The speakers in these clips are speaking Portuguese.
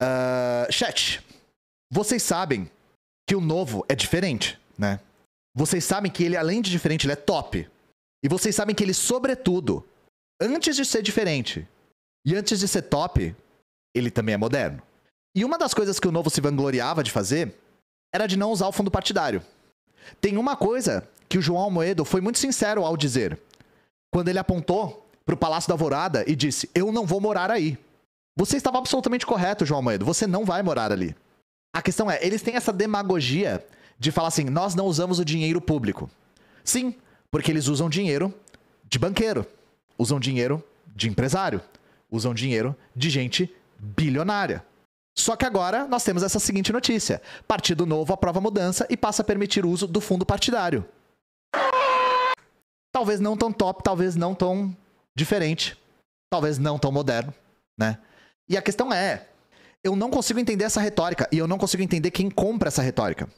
Ah, chat, vocês sabem que o novo é diferente, né? Vocês sabem que ele, além de diferente, ele é top. E vocês sabem que ele, sobretudo, antes de ser diferente e antes de ser top, ele também é moderno. E uma das coisas que o novo se vangloriava de fazer era de não usar o fundo partidário. Tem uma coisa que o João Almoedo foi muito sincero ao dizer, quando ele apontou para o Palácio da Alvorada e disse: Eu não vou morar aí. Você estava absolutamente correto, João Almeida. Você não vai morar ali. A questão é, eles têm essa demagogia de falar assim: nós não usamos o dinheiro público. Sim, porque eles usam dinheiro de banqueiro, usam dinheiro de empresário, usam dinheiro de gente bilionária. Só que agora nós temos essa seguinte notícia: Partido Novo aprova mudança e passa a permitir o uso do fundo partidário. Talvez não tão top, talvez não tão diferente, talvez não tão moderno, né? E a questão é, eu não consigo entender essa retórica e eu não consigo entender quem compra essa retórica.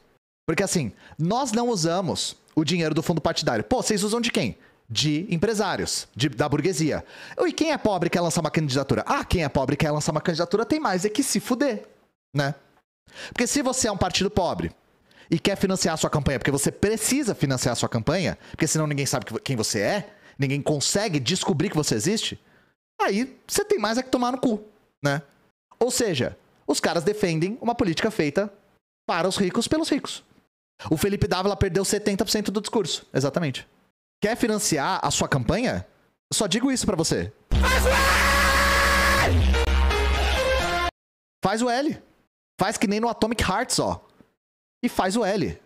Porque assim, nós não usamos o dinheiro do fundo partidário. Pô, vocês usam de quem? De empresários, de, da burguesia. E quem é pobre quer lançar uma candidatura? Ah, quem é pobre quer lançar uma candidatura tem mais é que se fuder, né? Porque se você é um partido pobre e quer financiar a sua campanha, porque você precisa financiar a sua campanha, porque senão ninguém sabe quem você é, ninguém consegue descobrir que você existe, aí você tem mais é que tomar no cu né? Ou seja, os caras defendem uma política feita para os ricos pelos ricos. O Felipe Dávila perdeu 70% do discurso, exatamente. Quer financiar a sua campanha? Só digo isso para você. Faz o L! Faz o L. Faz que nem no Atomic Hearts, ó. E faz o L.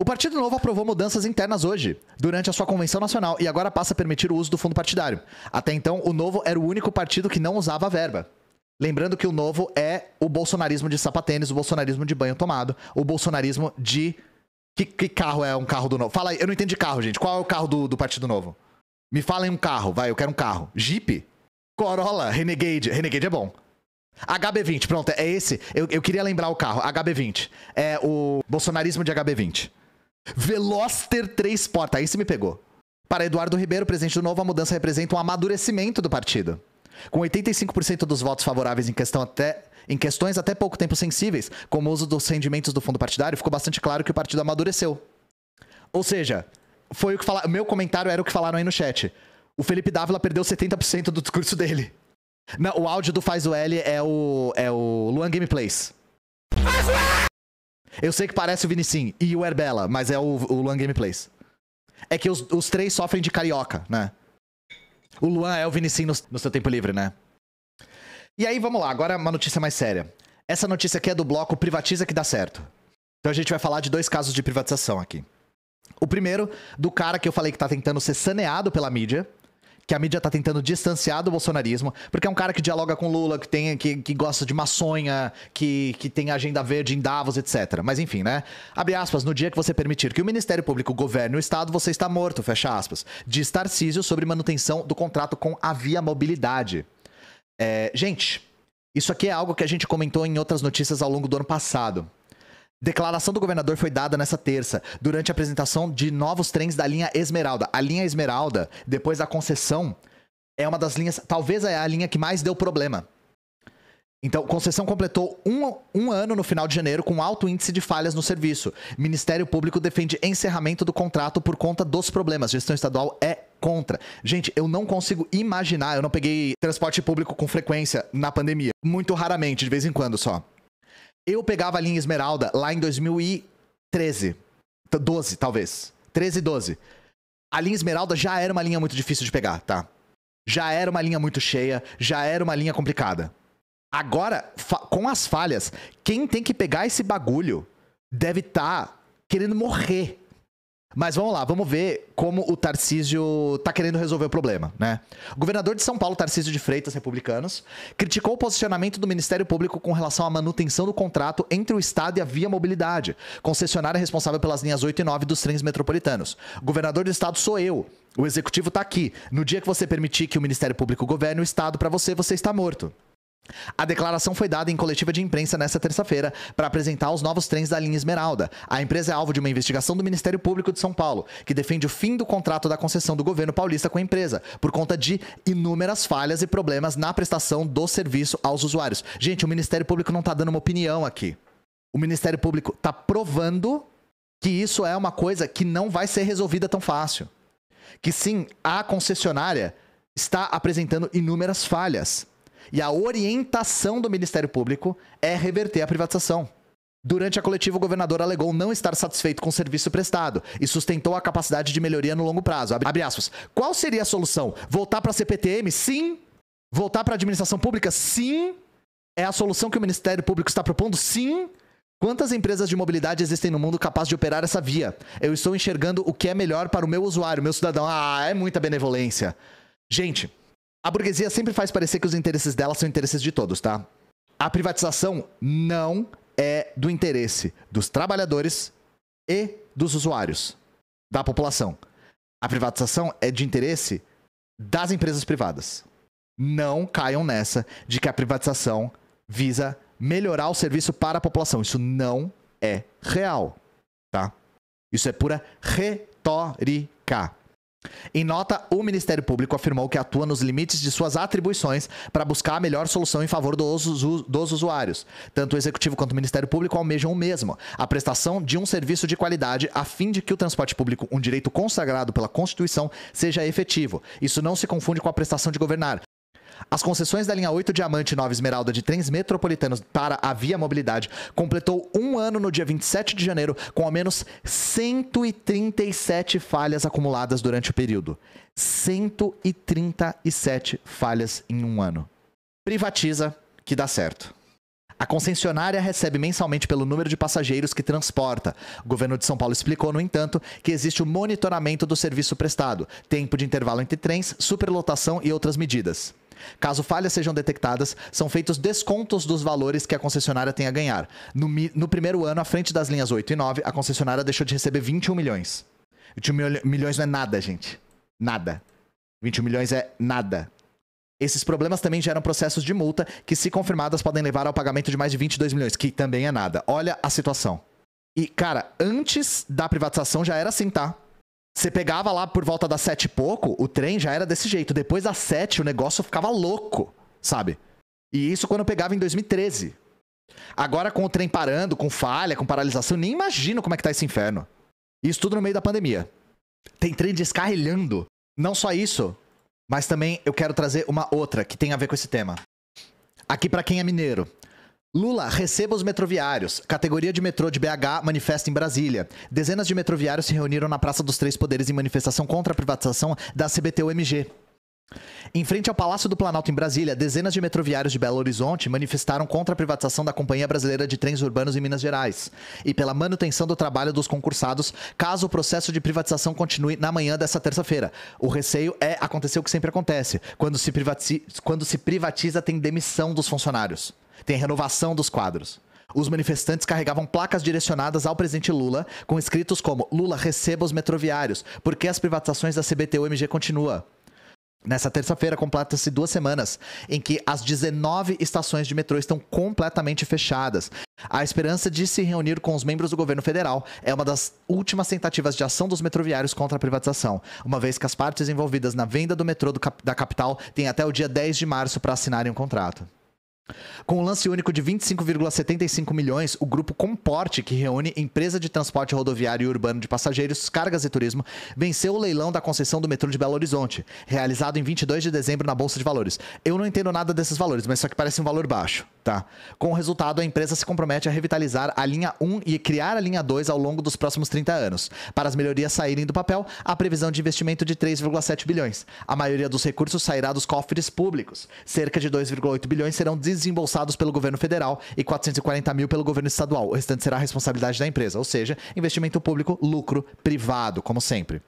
O Partido Novo aprovou mudanças internas hoje, durante a sua convenção nacional, e agora passa a permitir o uso do fundo partidário. Até então, o Novo era o único partido que não usava a verba. Lembrando que o novo é o bolsonarismo de sapatênis, o bolsonarismo de banho tomado, o bolsonarismo de. Que, que carro é um carro do novo? Fala aí, eu não entendi de carro, gente. Qual é o carro do, do Partido Novo? Me fala em um carro, vai, eu quero um carro. Jeep? Corolla, Renegade. Renegade é bom. HB20, pronto, é esse. Eu, eu queria lembrar o carro, HB20. É o bolsonarismo de HB20. Veloster 3 porta, aí você me pegou. Para Eduardo Ribeiro, presidente do Novo, a mudança representa um amadurecimento do partido. Com 85% dos votos favoráveis em questão até em questões até pouco tempo sensíveis, como o uso dos rendimentos do fundo partidário, ficou bastante claro que o partido amadureceu. Ou seja, foi o que falaram. Meu comentário era o que falaram aí no chat. O Felipe Dávila perdeu 70% do discurso dele. Não, o áudio do Faz o L é o, é o Luan Gameplays. Eu sei que parece o Vinicim e o Herbela, mas é o, o Luan Gameplays. É que os, os três sofrem de carioca, né? O Luan é o Vinicius no, no seu tempo livre, né? E aí, vamos lá, agora uma notícia mais séria. Essa notícia aqui é do bloco Privatiza que dá certo. Então a gente vai falar de dois casos de privatização aqui. O primeiro, do cara que eu falei que tá tentando ser saneado pela mídia, que a mídia tá tentando distanciar do bolsonarismo, porque é um cara que dialoga com Lula, que, tem, que, que gosta de maçonha, que, que tem agenda verde em Davos, etc. Mas enfim, né? Abre aspas, no dia que você permitir que o Ministério Público governe o Estado, você está morto, fecha aspas. Diz Tarcísio sobre manutenção do contrato com a Via Mobilidade. É, gente, isso aqui é algo que a gente comentou em outras notícias ao longo do ano passado. Declaração do governador foi dada nessa terça, durante a apresentação de novos trens da linha Esmeralda. A linha Esmeralda, depois da concessão, é uma das linhas, talvez é a linha que mais deu problema. Então, concessão completou um, um ano no final de janeiro com alto índice de falhas no serviço. Ministério Público defende encerramento do contrato por conta dos problemas. Gestão estadual é contra. Gente, eu não consigo imaginar, eu não peguei transporte público com frequência na pandemia. Muito raramente, de vez em quando só. Eu pegava a linha Esmeralda lá em 2013. 12, talvez. 13, 12. A linha Esmeralda já era uma linha muito difícil de pegar, tá? Já era uma linha muito cheia, já era uma linha complicada. Agora, com as falhas, quem tem que pegar esse bagulho deve estar tá querendo morrer mas vamos lá, vamos ver como o Tarcísio está querendo resolver o problema, né? O governador de São Paulo, Tarcísio de Freitas, republicanos, criticou o posicionamento do Ministério Público com relação à manutenção do contrato entre o Estado e a Via Mobilidade, concessionária responsável pelas linhas 8 e 9 dos trens metropolitanos. governador do Estado sou eu. O executivo está aqui. No dia que você permitir que o Ministério Público governe o Estado para você, você está morto. A declaração foi dada em coletiva de imprensa nesta terça-feira para apresentar os novos trens da linha Esmeralda. A empresa é alvo de uma investigação do Ministério Público de São Paulo, que defende o fim do contrato da concessão do governo paulista com a empresa, por conta de inúmeras falhas e problemas na prestação do serviço aos usuários. Gente, o Ministério Público não está dando uma opinião aqui. O Ministério Público está provando que isso é uma coisa que não vai ser resolvida tão fácil. Que sim, a concessionária está apresentando inúmeras falhas e a orientação do Ministério Público é reverter a privatização. Durante a coletiva, o governador alegou não estar satisfeito com o serviço prestado e sustentou a capacidade de melhoria no longo prazo. Abre aspas. Qual seria a solução? Voltar para a CPTM? Sim. Voltar para a administração pública? Sim. É a solução que o Ministério Público está propondo? Sim. Quantas empresas de mobilidade existem no mundo capazes de operar essa via? Eu estou enxergando o que é melhor para o meu usuário, meu cidadão. Ah, é muita benevolência. Gente, a burguesia sempre faz parecer que os interesses dela são interesses de todos, tá? A privatização não é do interesse dos trabalhadores e dos usuários, da população. A privatização é de interesse das empresas privadas. Não caiam nessa de que a privatização visa melhorar o serviço para a população. Isso não é real, tá? Isso é pura retórica. Em nota, o Ministério Público afirmou que atua nos limites de suas atribuições para buscar a melhor solução em favor dos, dos, usuários. Tanto o Executivo quanto o Ministério Público almejam o mesmo: a prestação de um serviço de qualidade a fim de que o transporte público, um direito consagrado pela Constituição, seja efetivo. Isso não se confunde com a prestação de governar, as concessões da linha 8 Diamante 9 Esmeralda de trens metropolitanos para a Via Mobilidade completou um ano no dia 27 de janeiro, com ao menos 137 falhas acumuladas durante o período. 137 falhas em um ano. Privatiza que dá certo. A concessionária recebe mensalmente pelo número de passageiros que transporta. O governo de São Paulo explicou, no entanto, que existe o monitoramento do serviço prestado, tempo de intervalo entre trens, superlotação e outras medidas. Caso falhas sejam detectadas, são feitos descontos dos valores que a concessionária tem a ganhar. No, no primeiro ano, à frente das linhas 8 e 9, a concessionária deixou de receber 21 milhões. 21 milhões não é nada, gente. Nada. 21 milhões é nada. Esses problemas também geram processos de multa que, se confirmadas, podem levar ao pagamento de mais de 22 milhões, que também é nada. Olha a situação. E, cara, antes da privatização já era assim, tá? Você pegava lá por volta das sete e pouco, o trem já era desse jeito. Depois das sete, o negócio ficava louco, sabe? E isso quando eu pegava em 2013. Agora com o trem parando, com falha, com paralisação, nem imagino como é que tá esse inferno. Isso tudo no meio da pandemia. Tem trem descarrilhando. Não só isso, mas também eu quero trazer uma outra que tem a ver com esse tema. Aqui para quem é mineiro. Lula, receba os metroviários. Categoria de metrô de BH manifesta em Brasília. Dezenas de metroviários se reuniram na Praça dos Três Poderes em manifestação contra a privatização da CBTUMG. Em frente ao Palácio do Planalto, em Brasília, dezenas de metroviários de Belo Horizonte manifestaram contra a privatização da Companhia Brasileira de Trens Urbanos em Minas Gerais e pela manutenção do trabalho dos concursados caso o processo de privatização continue na manhã dessa terça-feira. O receio é acontecer o que sempre acontece: quando se, privatiza, quando se privatiza, tem demissão dos funcionários, tem renovação dos quadros. Os manifestantes carregavam placas direcionadas ao presidente Lula, com escritos como Lula receba os metroviários, porque as privatizações da CBTU-MG continua. Nessa terça-feira completa-se duas semanas em que as 19 estações de metrô estão completamente fechadas. A esperança de se reunir com os membros do governo federal é uma das últimas tentativas de ação dos metroviários contra a privatização, uma vez que as partes envolvidas na venda do metrô do cap da capital têm até o dia 10 de março para assinarem o um contrato. Com um lance único de 25,75 milhões, o grupo Comporte, que reúne empresa de transporte rodoviário e urbano de passageiros, cargas e turismo, venceu o leilão da concessão do metrô de Belo Horizonte, realizado em 22 de dezembro na Bolsa de Valores. Eu não entendo nada desses valores, mas só que parece um valor baixo, tá? Com o resultado, a empresa se compromete a revitalizar a linha 1 e criar a linha 2 ao longo dos próximos 30 anos. Para as melhorias saírem do papel, a previsão de investimento de 3,7 bilhões. A maioria dos recursos sairá dos cofres públicos. Cerca de 2,8 bilhões serão desembolsados pelo governo federal e 440 mil pelo governo estadual. O restante será responsabilidade da empresa, ou seja, investimento público, lucro privado, como sempre.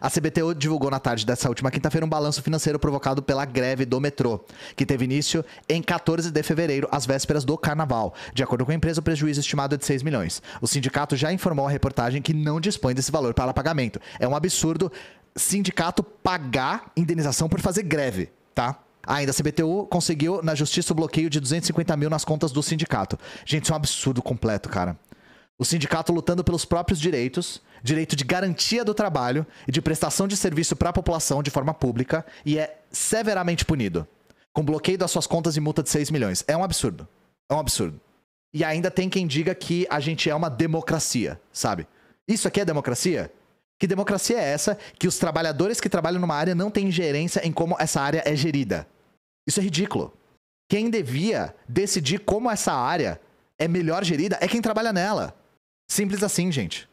A CBTU divulgou na tarde dessa última quinta-feira um balanço financeiro provocado pela greve do metrô, que teve início em 14 de fevereiro, às vésperas do carnaval. De acordo com a empresa, o prejuízo estimado é de 6 milhões. O sindicato já informou à reportagem que não dispõe desse valor para pagamento. É um absurdo sindicato pagar indenização por fazer greve, tá? Ah, ainda, a CBTU conseguiu na justiça o bloqueio de 250 mil nas contas do sindicato. Gente, isso é um absurdo completo, cara. O sindicato lutando pelos próprios direitos, direito de garantia do trabalho e de prestação de serviço para a população de forma pública, e é severamente punido. Com bloqueio das suas contas e multa de 6 milhões. É um absurdo. É um absurdo. E ainda tem quem diga que a gente é uma democracia, sabe? Isso aqui é democracia? Que democracia é essa que os trabalhadores que trabalham numa área não têm ingerência em como essa área é gerida? Isso é ridículo. Quem devia decidir como essa área é melhor gerida é quem trabalha nela. Simples assim, gente.